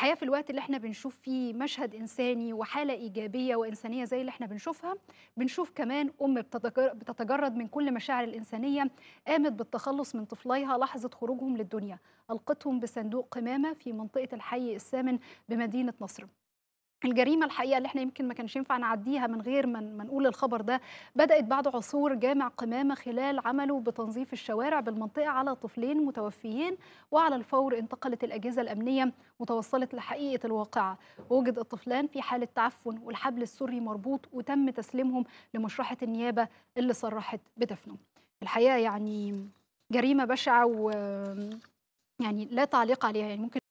الحقيقه في الوقت اللي احنا بنشوف فيه مشهد انساني وحاله ايجابيه وانسانيه زي اللي احنا بنشوفها بنشوف كمان ام بتتجرد من كل مشاعر الانسانيه قامت بالتخلص من طفليها لحظه خروجهم للدنيا القتهم بصندوق قمامه في منطقه الحي الثامن بمدينه نصر الجريمه الحقيقه اللي احنا يمكن ما كانش ينفع نعديها من غير ما من نقول الخبر ده بدات بعد عصور جامع قمامه خلال عمله بتنظيف الشوارع بالمنطقه على طفلين متوفيين وعلى الفور انتقلت الاجهزه الامنيه وتوصلت لحقيقه الواقعه وجد الطفلان في حاله تعفن والحبل السري مربوط وتم تسليمهم لمشرحه النيابه اللي صرحت بدفنهم الحقيقه يعني جريمه بشعه و يعني لا تعليق عليها يعني ممكن